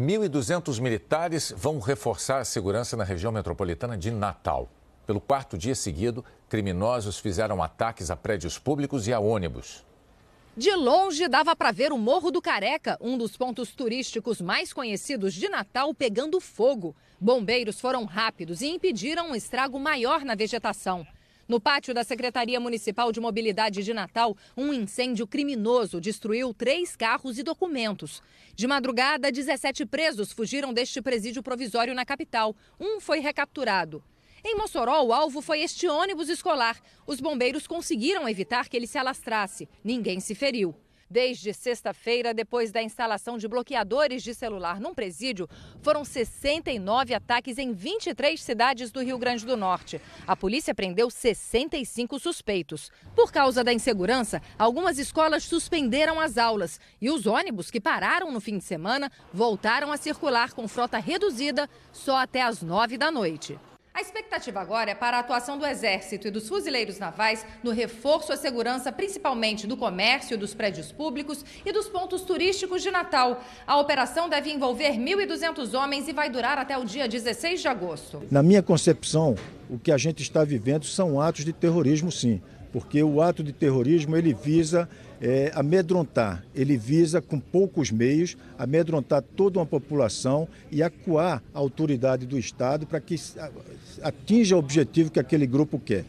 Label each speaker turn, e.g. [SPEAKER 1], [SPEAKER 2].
[SPEAKER 1] 1.200 militares vão reforçar a segurança na região metropolitana de Natal. Pelo quarto dia seguido, criminosos fizeram ataques a prédios públicos e a ônibus.
[SPEAKER 2] De longe dava para ver o Morro do Careca, um dos pontos turísticos mais conhecidos de Natal, pegando fogo. Bombeiros foram rápidos e impediram um estrago maior na vegetação. No pátio da Secretaria Municipal de Mobilidade de Natal, um incêndio criminoso destruiu três carros e documentos. De madrugada, 17 presos fugiram deste presídio provisório na capital. Um foi recapturado. Em Mossoró, o alvo foi este ônibus escolar. Os bombeiros conseguiram evitar que ele se alastrasse. Ninguém se feriu. Desde sexta-feira, depois da instalação de bloqueadores de celular num presídio, foram 69 ataques em 23 cidades do Rio Grande do Norte. A polícia prendeu 65 suspeitos. Por causa da insegurança, algumas escolas suspenderam as aulas e os ônibus que pararam no fim de semana voltaram a circular com frota reduzida só até às 9 da noite expectativa agora é para a atuação do Exército e dos fuzileiros navais no reforço à segurança, principalmente do comércio, dos prédios públicos e dos pontos turísticos de Natal. A operação deve envolver 1.200 homens e vai durar até o dia 16 de agosto.
[SPEAKER 3] Na minha concepção, o que a gente está vivendo são atos de terrorismo, sim porque o ato de terrorismo ele visa é, amedrontar, ele visa com poucos meios amedrontar toda uma população e acuar a autoridade do Estado para que atinja o objetivo que aquele grupo quer.